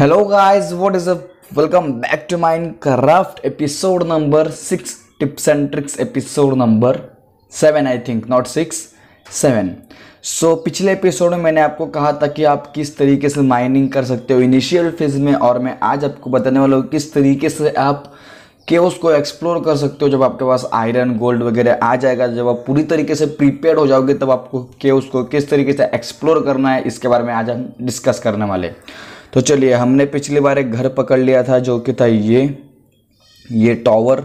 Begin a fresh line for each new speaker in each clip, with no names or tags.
guys what is a welcome back to to craft episode number six tips and tricks episode number seven I think not six seven so पिछले episode में मैंने आपको कहा था कि आप किस तरीके से माइनिंग कर सकते हो इनिशियल फेज में और मैं आज आपको बताने वाला हूँ किस तरीके से आप के उसको एक्सप्लोर कर सकते हो जब आपके पास आयरन गोल्ड वगैरह आ जाएगा जब आप पूरी तरीके से प्रिपेयर हो जाओगे तब आपको के उसको किस तरीके से एक्सप्लोर करना है इसके बारे में आज हम डिस्कस करने वाले तो चलिए हमने पिछली बार एक घर पकड़ लिया था जो कि था ये ये टॉवर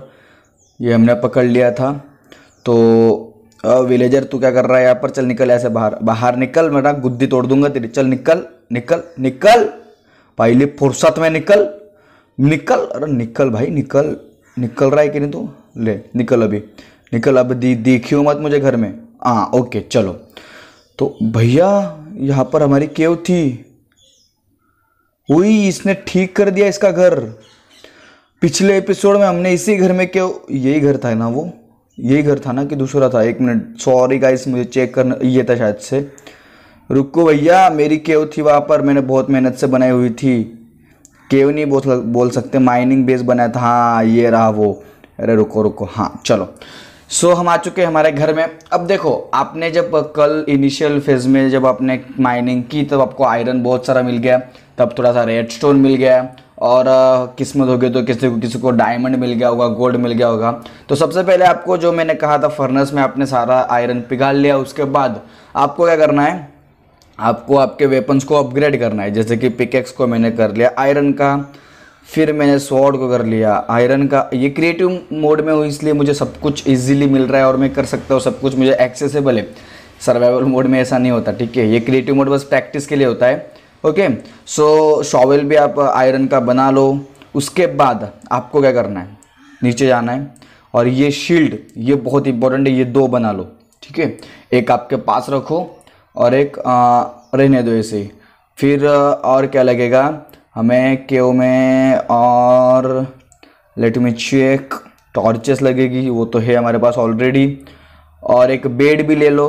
ये हमने पकड़ लिया था तो विलेजर तू क्या कर रहा है यहाँ पर चल निकल ऐसे बाहर बाहर निकल मेरा गुद्दी तोड़ दूंगा तेरी चल निकल निकल निकल पहली फुर्सत में निकल निकल अरे निकल भाई निकल निकल रहा है कि नहीं तू ले निकल अभी निकल अब दी देखियो मत मुझे घर में हाँ ओके चलो तो भैया यहाँ पर हमारी केव थी हुई इसने ठीक कर दिया इसका घर पिछले एपिसोड में हमने इसी घर में क्यों यही घर था ना वो यही घर था ना कि दूसरा था एक मिनट सॉरी गाइस मुझे चेक करना ये था शायद से रुको भैया मेरी केव थी वहाँ पर मैंने बहुत मेहनत से बनाई हुई थी केव नहीं बोल बोल सकते माइनिंग बेस बनाया था हाँ ये रहा वो अरे रुको रुको हाँ चलो सो so, हम आ चुके हैं हमारे घर में अब देखो आपने जब कल इनिशियल फेज में जब आपने माइनिंग की तब आपको आयरन बहुत सारा मिल गया तब थोड़ा सा रेड स्टोन मिल गया और किस्मत हो गई तो किसी को किसी को डायमंड मिल गया होगा गोल्ड मिल गया होगा तो सबसे पहले आपको जो मैंने कहा था फर्नेस में आपने सारा आयरन पिघाल लिया उसके बाद आपको क्या करना है आपको आपके वेपन्स को अपग्रेड करना है जैसे कि पिकेक्स को मैंने कर लिया आयरन का फिर मैंने स्वॉर्ड को कर लिया आयरन का ये क्रिएटिव मोड में हो इसलिए मुझे सब कुछ इजीली मिल रहा है और मैं कर सकता हूँ सब कुछ मुझे एक्सेसिबल है सर्वाइवल मोड में ऐसा नहीं होता ठीक है ये क्रिएटिव मोड बस प्रैक्टिस के लिए होता है ओके सो शॉवेल भी आप आयरन का बना लो उसके बाद आपको क्या करना है नीचे जाना है और ये शील्ड ये बहुत इंपॉर्टेंट है ये दो बना लो ठीक है एक आपके पास रखो और एक आ, रहने दो ऐसे फिर और क्या लगेगा हमें केव में और लेट मी चेक टॉर्चेस लगेगी वो तो है हमारे पास ऑलरेडी और एक बेड भी ले लो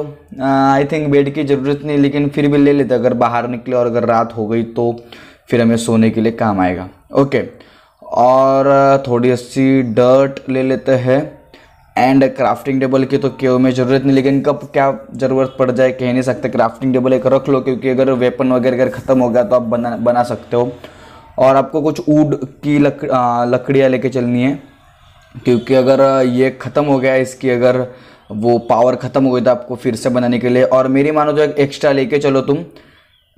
आई थिंक बेड की ज़रूरत नहीं लेकिन फिर भी ले लेते अगर बाहर निकले और अगर रात हो गई तो फिर हमें सोने के लिए काम आएगा ओके और थोड़ी सी डर्ट ले लेते हैं एंड क्राफ्टिंग टेबल की तो केव में ज़रूरत नहीं लेकिन कब क्या ज़रूरत पड़ जाए कह नहीं सकते क्राफ्टिंग टेबल एक रख लो क्योंकि अगर वेपन वगैरह अगर ख़त्म हो गया तो आप बना बना सकते हो और आपको कुछ ऊड की लक, लकड़ियाँ लेके चलनी है क्योंकि अगर ये ख़त्म हो गया इसकी अगर वो पावर ख़त्म हो गई तो आपको फिर से बनाने के लिए और मेरी मानो तो एक एक्स्ट्रा लेके चलो तुम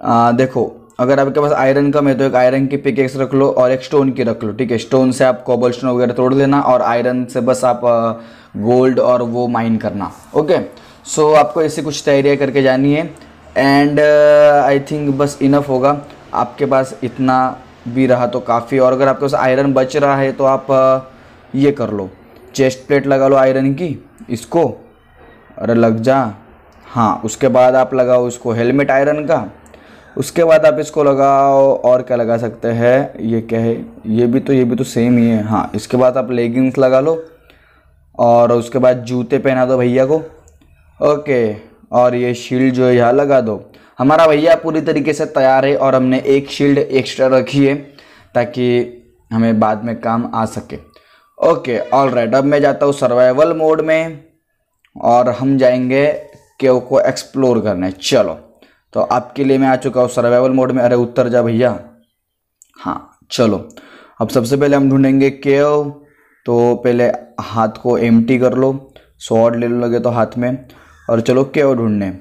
आ, देखो अगर आपके पास आयरन कम है तो एक आयरन की पिकेक्स रख लो और एक स्टोन की रख लो ठीक है स्टोन से आप कोबल स्टोन वगैरह तोड़ लेना और आयरन से बस आप गोल्ड और वो माइन करना ओके सो so, आपको ऐसी कुछ तैयारियाँ करके जानी है एंड आई थिंक बस इनफ होगा आपके पास इतना भी रहा तो काफ़ी और अगर आपके पास आयरन बच रहा है तो आप ये कर लो चेस्ट प्लेट लगा लो आयरन की इसको अरे लग जा हाँ उसके बाद आप लगाओ इसको हेलमेट आयरन का उसके बाद आप इसको लगाओ और क्या लगा सकते हैं ये क्या है ये भी तो ये भी तो सेम ही है हाँ इसके बाद आप लेगिंग्स लगा लो और उसके बाद जूते पहना दो भैया को ओके और ये शील्ड जो है यहाँ लगा दो हमारा भैया पूरी तरीके से तैयार है और हमने एक शील्ड एक्स्ट्रा रखी है ताकि हमें बाद में काम आ सके ओके ऑल राइट अब मैं जाता हूँ सर्वाइवल मोड में और हम जाएंगे केव को एक्सप्लोर करने चलो तो आपके लिए मैं आ चुका हूँ सर्वाइवल मोड में अरे उत्तर जा भैया हाँ चलो अब सबसे पहले हम ढूंढेंगे केव तो पहले हाथ को एम्प्टी कर लो शॉर्ट ले लो लगे तो हाथ में और चलो केव ढूंढने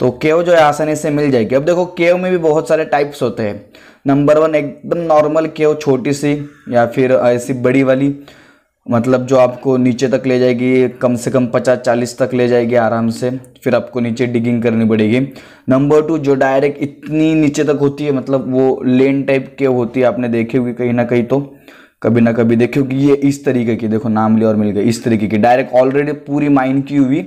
तो केव जो है आसानी से मिल जाएगी अब देखो केव में भी बहुत सारे टाइप्स होते हैं नंबर वन एकदम नॉर्मल केव छोटी सी या फिर ऐसी बड़ी वाली मतलब जो आपको नीचे तक ले जाएगी कम से कम पचास चालीस तक ले जाएगी आराम से फिर आपको नीचे डिगिंग करनी पड़ेगी नंबर टू जो डायरेक्ट इतनी नीचे तक होती है मतलब वो लेन टाइप के होती है आपने देखी होगी कहीं ना कहीं तो कभी ना कभी देखी होगी ये इस तरीके की देखो नाम लिया और मिल गई इस तरीके की डायरेक्ट ऑलरेडी पूरी माइंड की हुई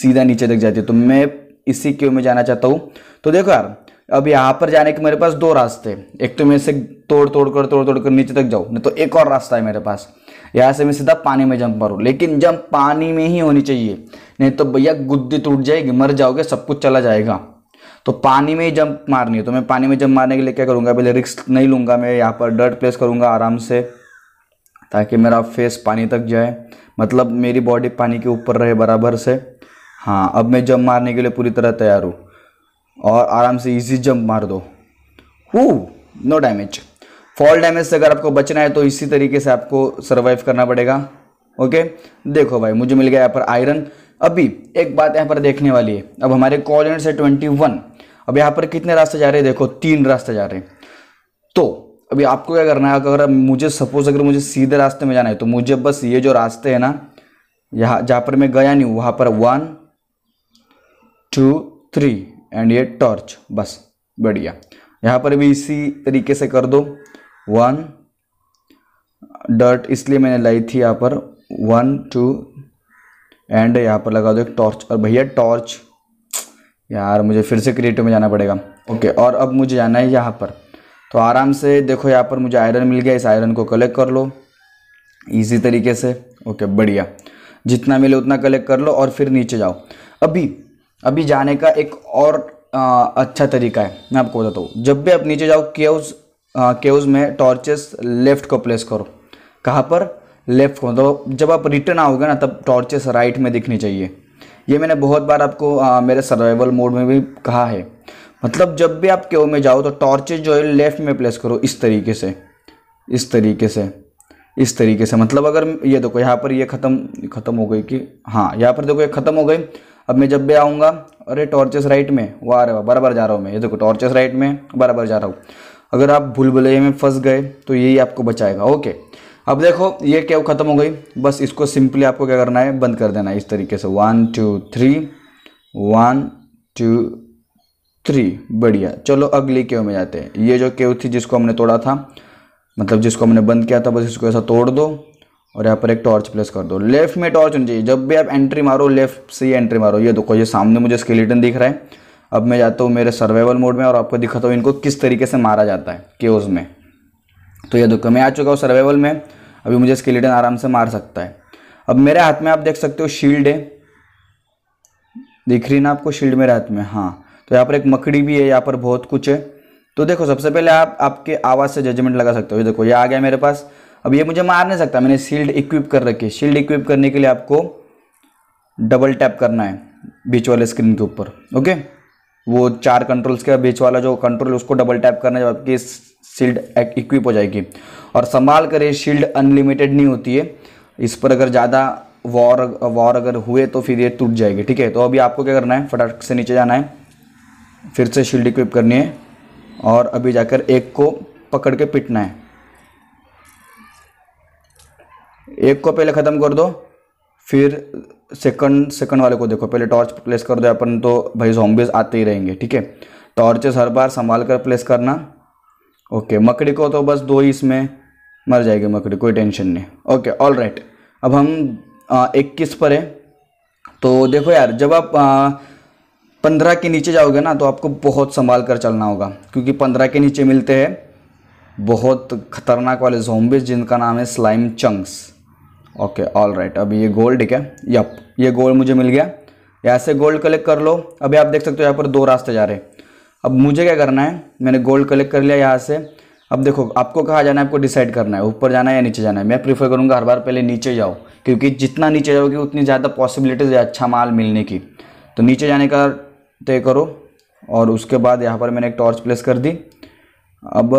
सीधा नीचे तक जाती है तो मैं इसी क्यू में जाना चाहता हूँ तो देखो यार अब यहाँ पर जाने के मेरे पास दो रास्ते एक तो मैं इसे तोड़ तोड़ कर तोड़ तोड़ कर नीचे तक जाऊँ नहीं तो एक और रास्ता है मेरे पास यहाँ से मैं सीधा पानी में जंप मारूँ लेकिन जंप पानी में ही होनी चाहिए नहीं तो भैया गुद्दी टूट जाएगी मर जाओगे सब कुछ चला जाएगा तो पानी में ही जंप मारनी है तो मैं पानी में जंप मारने के लिए क्या करूँगा पहले रिक्स नहीं लूँगा मैं यहाँ पर डर्ट प्लेस करूँगा आराम से ताकि मेरा फेस पानी तक जाए मतलब मेरी बॉडी पानी के ऊपर रहे बराबर से हाँ अब मैं जंप मारने के लिए पूरी तरह तैयार हूँ और आराम से इजी जंप मार दो हो नो डैमेज फॉल डैमेज से अगर आपको बचना है तो इसी तरीके से आपको सर्वाइव करना पड़ेगा ओके देखो भाई मुझे मिल गया यहाँ पर आयरन अभी एक बात यहाँ पर देखने वाली है अब हमारे कॉर्डिनेट्स है ट्वेंटी वन अब यहाँ पर कितने रास्ते जा रहे हैं देखो तीन रास्ते जा रहे हैं तो अभी आपको क्या करना है अगर मुझे सपोज अगर मुझे सीधे रास्ते में जाना है तो मुझे बस ये जो रास्ते हैं ना यहाँ जहाँ पर मैं गया नहीं हूँ वहाँ पर वन टू थ्री एंड ये टॉर्च बस बढ़िया यहाँ पर भी इसी तरीके से कर दो वन डर्ट इसलिए मैंने लाई थी यहाँ पर वन टू एंड यहाँ पर लगा दो एक टॉर्च और भैया टॉर्च यार मुझे फिर से क्रिएटिव में जाना पड़ेगा ओके और अब मुझे जाना है यहाँ पर तो आराम से देखो यहाँ पर मुझे आयरन मिल गया इस आयरन को कलेक्ट कर लो इसी तरीके से ओके बढ़िया जितना मिले उतना कलेक्ट कर लो और फिर नीचे जाओ अभी अभी जाने का एक और आ, अच्छा तरीका है मैं आपको बताता हूँ जब भी आप नीचे जाओ केव्स केव्स में टॉर्चेस लेफ्ट को प्लेस करो कहाँ पर लेफ्ट को तो जब आप रिटर्न आओगे ना तब टॉर्चेस राइट में दिखनी चाहिए ये मैंने बहुत बार आपको आ, मेरे सर्वाइवल मोड में भी कहा है मतलब जब भी आप केव में जाओ तो टॉर्चेस जो है लेफ्ट में प्लेस करो इस तरीके से इस तरीके से इस तरीके से मतलब अगर ये देखो यहाँ पर ये ख़त्म ख़त्म हो गई कि हाँ यहाँ पर देखो ये ख़त्म हो गई अब मैं जब भी आऊँगा अरे टॉर्चेस राइट में वाह अरे वाह बराबर जा रहा हूँ मैं ये देखो टॉर्चेस राइट में बराबर जा रहा हूँ अगर आप भूल भुलैया में फंस गए तो यही आपको बचाएगा ओके अब देखो ये क्या ख़त्म हो गई बस इसको सिंपली आपको क्या करना है बंद कर देना है इस तरीके से one two three one two three बढ़िया चलो अगली केव में जाते हैं ये जो केव थी जिसको हमने तोड़ा था मतलब जिसको हमने बंद किया था बस इसको ऐसा तोड़ दो और यहाँ पर एक टॉर्च प्लेस कर दो लेफ्ट में टॉर्च होनी चाहिए जब भी आप एंट्री मारो लेफ्ट से ही एंट्री मारो ये देखो ये सामने मुझे स्केलेटन दिख रहा है अब मैं जाता हूँ मेरे सर्वाइवल मोड में और आपको दिखाता हूँ इनको किस तरीके से मारा जाता है के में तो ये देखो मैं आ चुका हूँ सर्वाइवल में अभी मुझे स्केलेटन आराम से मार सकता है अब मेरे हाथ में आप देख सकते हो शील्ड है दिख रही ना आपको शील्ड मेरे हाथ में हाँ तो यहाँ पर एक मकड़ी भी है यहाँ पर बहुत कुछ है तो देखो सबसे पहले आप आपके आवाज़ से जजमेंट लगा सकते हो ये देखो ये आ गया मेरे पास अब ये मुझे मार नहीं सकता मैंने शील्ड इक्विप कर रखी है शील्ड इक्विप करने के लिए आपको डबल टैप करना है बीच वाले स्क्रीन के ऊपर ओके वो चार कंट्रोल्स के बीच वाला जो कंट्रोल उसको डबल टैप करना जब आपकी शील्ड इक्विप हो जाएगी और संभाल कर शील्ड अनलिमिटेड नहीं होती है इस पर अगर ज़्यादा वॉर वॉर अगर हुए तो फिर ये टूट जाएगी ठीक है तो अभी आपको क्या करना है फटाक से नीचे जाना है फिर से शील्ड इक्विप करनी है और अभी जाकर एक को पकड़ के पिटना है एक को पहले ख़त्म कर दो फिर सेकंड सेकंड वाले को देखो पहले टॉर्च प्लेस कर दो अपन तो भाई जॉम्बिस आते ही रहेंगे ठीक है टॉर्चेस हर बार संभाल कर प्लेस करना ओके मकड़ी को तो बस दो ही इसमें मर जाएगी मकड़ी कोई टेंशन नहीं ओके ऑल राइट अब हम इक्कीस पर है तो देखो यार जब आप पंद्रह के नीचे जाओगे ना तो आपको बहुत संभाल कर चलना होगा क्योंकि पंद्रह के नीचे मिलते हैं बहुत खतरनाक वाले जोम्बिस जिनका नाम है slime chunks okay all right अभी ये गोल्ड ठीक है यप ये गोल्ड मुझे मिल गया यहाँ से गोल्ड कलेक्ट कर लो अभी आप देख सकते हो यहाँ पर दो रास्ते जा रहे हैं अब मुझे क्या करना है मैंने गोल्ड कलेक्ट कर लिया यहाँ से अब देखो आपको कहाँ जाना है आपको डिसाइड करना है ऊपर जाना है या नीचे जाना है मैं प्रीफर करूँगा हर बार पहले नीचे जाओ क्योंकि जितना नीचे जाओगे उतनी ज़्यादा पॉसिबिलिटीज़ है अच्छा माल मिलने की तो नीचे जाने का तय करो और उसके बाद यहाँ पर मैंने एक टॉर्च प्लेस कर दी अब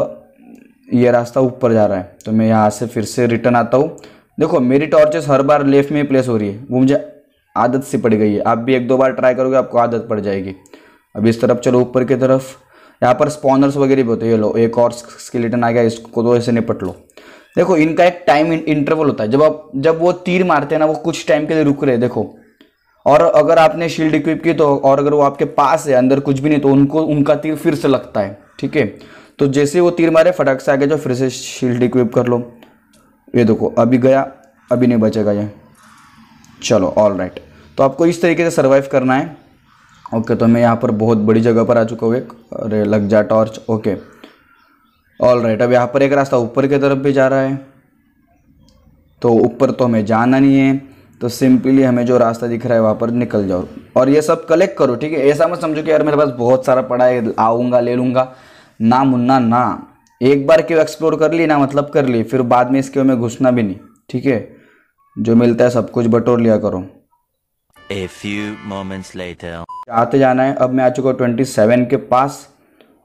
ये रास्ता ऊपर जा रहा है तो मैं यहाँ से फिर से रिटर्न आता हूँ देखो मेरी टॉर्चेस हर बार लेफ्ट में प्लेस हो रही है वो मुझे आदत से पड़ गई है आप भी एक दो बार ट्राई करोगे आपको आदत पड़ जाएगी अब इस तरफ चलो ऊपर की तरफ यहाँ पर स्पॉनर्स वगैरह भी होते हैं लो एक और स्केलेटन आ गया इसको तो ऐसे निपट लो देखो इनका एक टाइम इंटरवल होता है जब आप जब वो तीर मारते हैं ना वो कुछ टाइम के लिए रुक रहे हैं देखो और अगर आपने शील्ड इक्विप की तो और अगर वो आपके पास है अंदर कुछ भी नहीं तो उनको उनका तीर फिर से लगता है ठीक है तो जैसे वो तीर मारे फटाक से आगे जो फिर से शील्ड इक्विप कर लो ये देखो अभी गया अभी नहीं बचेगा ये चलो ऑल राइट तो आपको इस तरीके से सर्वाइव करना है ओके तो मैं यहाँ पर बहुत बड़ी जगह पर आ चुका हूँ एक अरे लग जा टॉर्च ओके ऑल राइट अब यहाँ पर एक रास्ता ऊपर की तरफ भी जा रहा है तो ऊपर तो हमें जाना नहीं है तो सिंपली हमें जो रास्ता दिख रहा है वहाँ पर निकल जाओ और ये सब कलेक्ट करो ठीक है ऐसा मत समझो कि यार मेरे पास बहुत सारा पड़ा है आऊँगा ले लूँगा ना मुन्ना ना एक बार क्यों एक्सप्लोर कर ली ना मतलब कर ली फिर बाद में इसके में घुसना भी नहीं ठीक है जो मिलता है सब कुछ बटोर लिया करो ए फ्यू मोमेंट्स लेटर आते जाना है अब मैं आ चुका हूँ ट्वेंटी सेवन के पास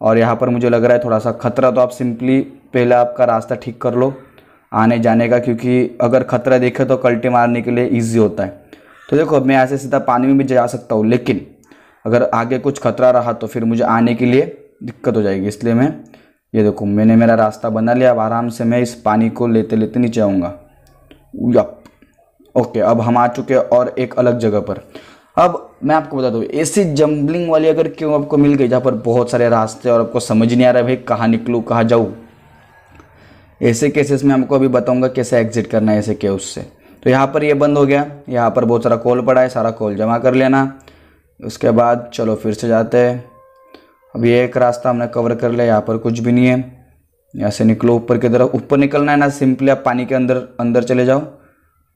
और यहाँ पर मुझे लग रहा है थोड़ा सा खतरा तो आप सिंपली पहले आपका रास्ता ठीक कर लो आने जाने का क्योंकि अगर खतरा देखे तो कल्टी मारने के लिए ईजी होता है तो देखो अब मैं ऐसे सीधा पानी में भी जा सकता हूँ लेकिन अगर आगे कुछ खतरा रहा तो फिर मुझे आने के लिए दिक्कत हो जाएगी इसलिए मैं ये देखो मैंने मेरा रास्ता बना लिया अब आराम से मैं इस पानी को लेते लेते नीचे आऊँगा ओके अब हम आ चुके हैं और एक अलग जगह पर अब मैं आपको बता दूँ ऐसी जम्बलिंग वाली अगर क्यों आपको मिल गई जहाँ पर बहुत सारे रास्ते और आपको समझ नहीं आ रहा है भाई कहाँ निकलूँ कहाँ जाऊँ ऐसे केसेस में आपको अभी बताऊँगा कैसे एग्जिट करना है ऐसे के उससे तो यहाँ पर ये बंद हो गया यहाँ पर बहुत सारा कॉल पड़ा है सारा कॉल जमा कर लेना उसके बाद चलो फिर से जाते हैं अब ये एक रास्ता हमने कवर कर लिया यहाँ पर कुछ भी नहीं है यहाँ से निकलो ऊपर की तरफ ऊपर निकलना है ना सिंपली आप पानी के अंदर अंदर चले जाओ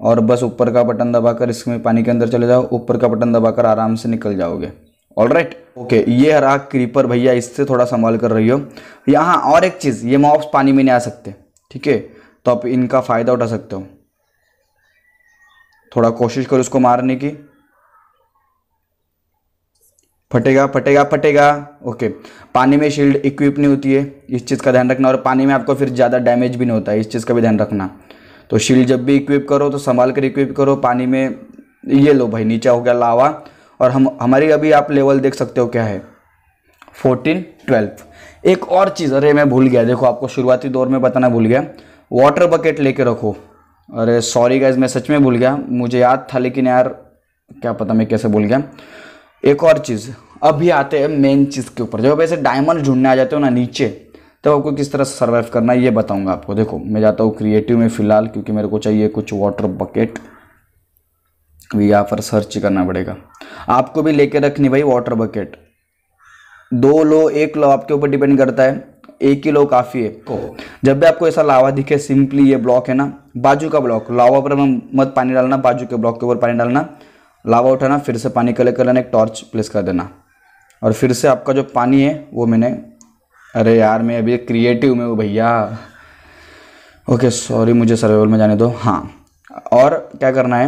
और बस ऊपर का बटन दबाकर इसमें पानी के अंदर चले जाओ ऊपर का बटन दबाकर आराम से निकल जाओगे ऑल राइट ओके ये हरा क्रीपर भैया इससे थोड़ा संभाल कर रही हो यहाँ और एक चीज़ ये मॉब्स पानी में नहीं आ सकते ठीक है तो आप इनका फ़ायदा उठा सकते हो थोड़ा कोशिश करो इसको मारने की फटेगा फटेगा फटेगा ओके पानी में शील्ड इक्विप नहीं होती है इस चीज़ का ध्यान रखना और पानी में आपको फिर ज़्यादा डैमेज भी नहीं होता है इस चीज़ का भी ध्यान रखना तो शील्ड जब भी इक्विप करो तो संभाल कर इक्विप करो पानी में ये लो भाई नीचा हो गया लावा और हम हमारी अभी आप लेवल देख सकते हो क्या है फोर्टीन ट्वेल्व एक और चीज़ अरे मैं भूल गया देखो आपको शुरुआती दौर में बताना भूल गया वाटर बकेट लेके रखो अरे सॉरी गाइज मैं सच में भूल गया मुझे याद था लेकिन यार क्या पता मैं कैसे भूल गया एक और चीज़ अभी आते हैं मेन चीज़ के ऊपर जब ऐसे डायमंड ढूंढने आ जाते हो ना नीचे तो आपको किस तरह से सर्वाइव करना है ये बताऊंगा आपको देखो मैं जाता हूँ क्रिएटिव में फ़िलहाल क्योंकि मेरे को चाहिए कुछ वाटर बकेट भी यहाँ पर सर्च करना पड़ेगा आपको भी लेके रखनी भाई वाटर बकेट दो लो एक लो आपके ऊपर डिपेंड करता है एक ही लो काफ़ी है को जब भी आपको ऐसा लावा दिखे सिंपली ये ब्लॉक है ना बाजू का ब्लॉक लावा पर मत पानी डालना बाजू के ब्लॉक के ऊपर पानी डालना लावा उठाना फिर से पानी कलेक्ट कर लेना एक टॉर्च प्लेस कर देना और फिर से आपका जो पानी है वो मैंने अरे यार मैं अभी क्रिएटिव में हूँ भैया ओके सॉरी मुझे सर्वाइवल में जाने दो हाँ और क्या करना है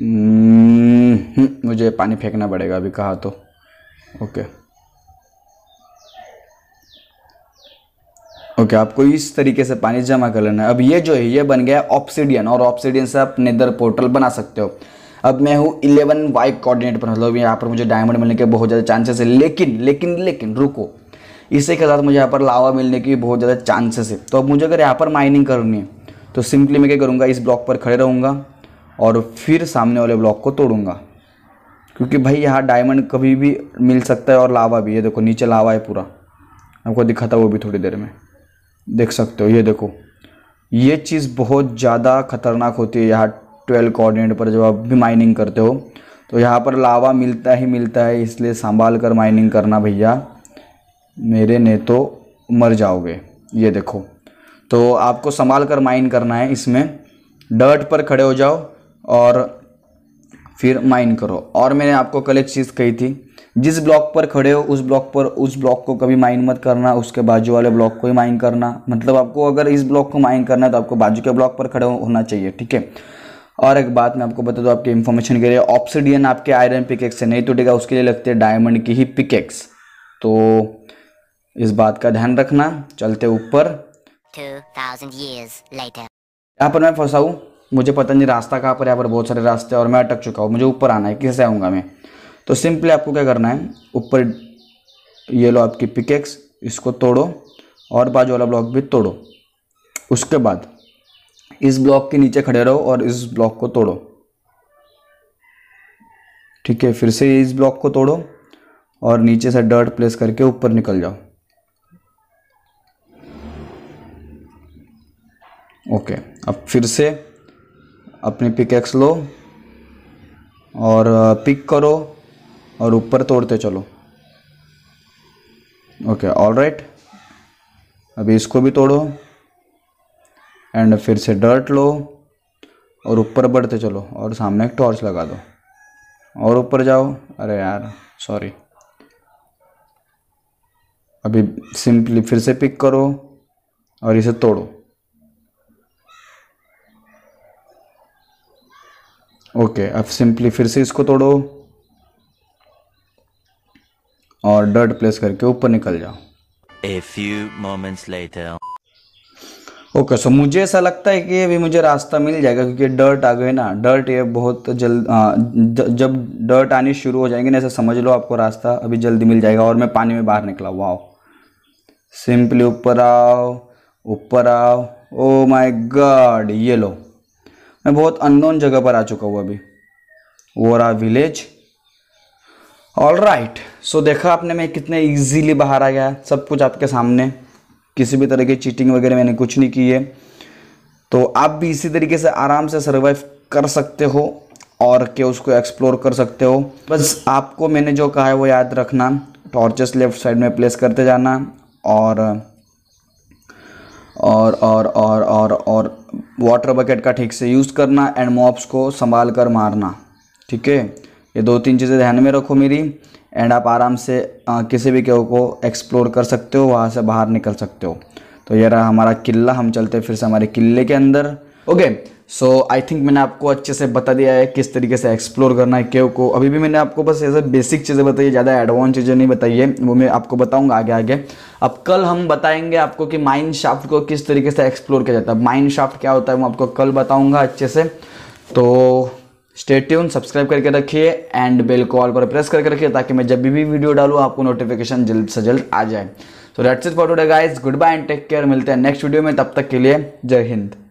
हम्म, मुझे पानी फेंकना पड़ेगा अभी कहा तो ओके ओके okay, आपको इस तरीके से पानी जमा कर लेना है अब ये जो है ये बन गया ऑप्सीडियन और ऑप्सीडियन से आप नेदर पोर्टल बना सकते हो अब मैं हूँ इलेवन वाई कोऑर्डिनेट पर मतलब यहाँ पर मुझे डायमंड मिलने के बहुत ज़्यादा चांसेस है लेकिन लेकिन लेकिन रुको इसी के साथ मुझे यहाँ पर लावा मिलने की बहुत ज़्यादा चांसेस है तो अब मुझे अगर यहाँ पर माइनिंग करनी है तो सिंपली मैं क्या करूँगा इस ब्लॉक पर खड़े रहूँगा और फिर सामने वाले ब्लॉक को तोड़ूंगा क्योंकि भाई यहाँ डायमंड कभी भी मिल सकता है और लावा भी है देखो नीचे लावा है पूरा आपको दिखाता वो भी थोड़ी देर में देख सकते हो ये देखो ये चीज़ बहुत ज़्यादा खतरनाक होती है यहाँ ट्वेल्व कोऑर्डिनेट पर जब आप भी माइनिंग करते हो तो यहाँ पर लावा मिलता ही मिलता है इसलिए संभाल कर माइनिंग करना भैया मेरे ने तो मर जाओगे ये देखो तो आपको संभाल कर माइन करना है इसमें डर्ट पर खड़े हो जाओ और फिर माइन करो और मैंने आपको कल एक चीज़ कही थी जिस ब्लॉक पर खड़े हो उस ब्लॉक पर उस ब्लॉक को कभी माइन मत करना उसके बाजू वाले ब्लॉक को ही माइन करना मतलब आपको अगर इस ब्लॉक को माइन करना है तो आपको बाजू के ब्लॉक पर खड़े होना चाहिए ठीक है और एक बात मैं आपको बता दूँ आपके इन्फॉर्मेशन के लिए ऑप्सीडियन आपके आयरन पिकेक्स से नहीं टूटेगा उसके लिए लगते हैं डायमंड की ही पिकेक्स तो इस बात का ध्यान रखना चलते ऊपर यहाँ पर मैं फंसाऊँ मुझे पता नहीं रास्ता कहाँ पर यहाँ पर बहुत सारे रास्ते और मैं अटक चुका हूँ मुझे ऊपर आना है किससे आऊँगा मैं तो सिंपली आपको क्या करना है ऊपर ये लो आपकी पिकेक्स इसको तोड़ो और बाजू वाला ब्लॉक भी तोड़ो उसके बाद इस ब्लॉक के नीचे खड़े रहो और इस ब्लॉक को तोड़ो ठीक है फिर से इस ब्लॉक को तोड़ो और नीचे से डर्ट प्लेस करके ऊपर निकल जाओ ओके अब फिर से अपनी पिकेक्स लो और पिक uh, करो और ऊपर तोड़ते चलो ओके ऑल राइट अभी इसको भी तोड़ो एंड फिर से डर्ट लो और ऊपर बढ़ते चलो और सामने एक टॉर्च लगा दो और ऊपर जाओ अरे यार सॉरी अभी सिंपली फिर से पिक करो और इसे तोड़ो ओके अब सिंपली फिर से इसको तोड़ो और डर्ट प्लेस करके ऊपर निकल जाओ A ओके सो मुझे ऐसा लगता है कि अभी मुझे रास्ता मिल जाएगा क्योंकि डर्ट आ गए ना डर्ट ये बहुत जल्द जब डर्ट आनी शुरू हो जाएंगे ना ऐसा समझ लो आपको रास्ता अभी जल्दी मिल जाएगा और मैं पानी में बाहर निकला हुआ सिंपली ऊपर आओ ऊपर आओ ओ माई गॉड ये लो मैं बहुत अननोन जगह पर आ चुका हूँ अभी वो रहा विलेज ऑल राइट सो देखा आपने मैं कितने इजीली बाहर आ गया सब कुछ आपके सामने किसी भी तरह की चीटिंग वगैरह मैंने कुछ नहीं की है तो आप भी इसी तरीके से आराम से सर्वाइव कर सकते हो और के उसको एक्सप्लोर कर सकते हो बस आपको मैंने जो कहा है वो याद रखना टॉर्चेस लेफ्ट साइड में प्लेस करते जाना और और और और और और वाटर बकेट का ठीक से यूज़ करना एंड मॉप्स को संभाल कर मारना ठीक है ये दो तीन चीज़ें ध्यान में रखो मेरी एंड आप आराम से आ, किसी भी केव को एक्सप्लोर कर सकते हो वहाँ से बाहर निकल सकते हो तो ये रहा हमारा किला हम चलते फिर से हमारे किले के अंदर ओके सो आई थिंक मैंने आपको अच्छे से बता दिया है किस तरीके से एक्सप्लोर करना है केव को अभी भी मैंने आपको बस ऐसे बेसिक चीज़ें बताई ज़्यादा एडवांस चीज़ें नहीं बताई है वो मैं आपको बताऊंगा आगे आगे अब कल हम बताएंगे आपको कि माइंड शाफ्ट को किस तरीके से एक्सप्लोर किया जाता है माइंड शाफ्ट क्या होता है मैं आपको कल बताऊँगा अच्छे से तो स्टेट्यून सब्सक्राइब करके रखिए एंड बेल कॉल पर प्रेस करके रखिए ताकि मैं जब भी वीडियो डालूँ आपको नोटिफिकेशन जल्द से जल्द आ जाए तो that's it for today guys goodbye and take care मिलते हैं नेक्स्ट वीडियो में तब तक के लिए जय हिंद